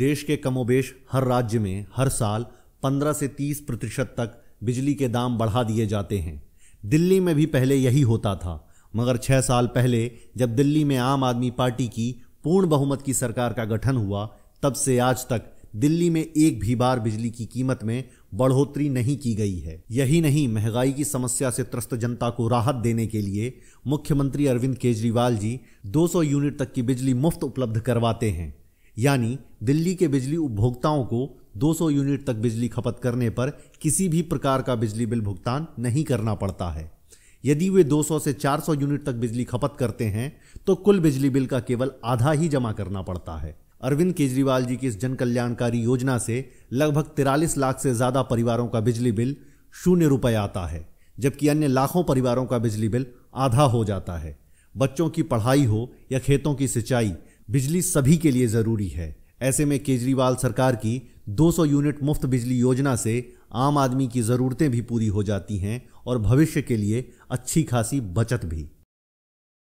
देश के कमोबेश हर राज्य में हर साल 15 से 30 प्रतिशत तक बिजली के दाम बढ़ा दिए जाते हैं दिल्ली में भी पहले यही होता था मगर छः साल पहले जब दिल्ली में आम आदमी पार्टी की पूर्ण बहुमत की सरकार का गठन हुआ तब से आज तक दिल्ली में एक भी बार बिजली की कीमत में बढ़ोतरी नहीं की गई है यही नहीं महंगाई की समस्या से त्रस्त जनता को राहत देने के लिए मुख्यमंत्री अरविंद केजरीवाल जी 200 यूनिट तक की बिजली मुफ्त उपलब्ध करवाते हैं यानी दिल्ली के बिजली उपभोक्ताओं को 200 यूनिट तक बिजली खपत करने पर किसी भी प्रकार का बिजली बिल भुगतान नहीं करना पड़ता है यदि वे 200 से 400 यूनिट तक बिजली खपत करते हैं तो कुल बिजली बिल का केवल आधा ही जमा करना पड़ता है अरविंद केजरीवाल जी की इस जन कल्याणकारी योजना से लगभग तिरालीस लाख से ज़्यादा परिवारों का बिजली बिल शून्य रुपये आता है जबकि अन्य लाखों परिवारों का बिजली बिल आधा हो जाता है बच्चों की पढ़ाई हो या खेतों की सिंचाई बिजली सभी के लिए ज़रूरी है ऐसे में केजरीवाल सरकार की 200 यूनिट मुफ्त बिजली योजना से आम आदमी की ज़रूरतें भी पूरी हो जाती हैं और भविष्य के लिए अच्छी खासी बचत भी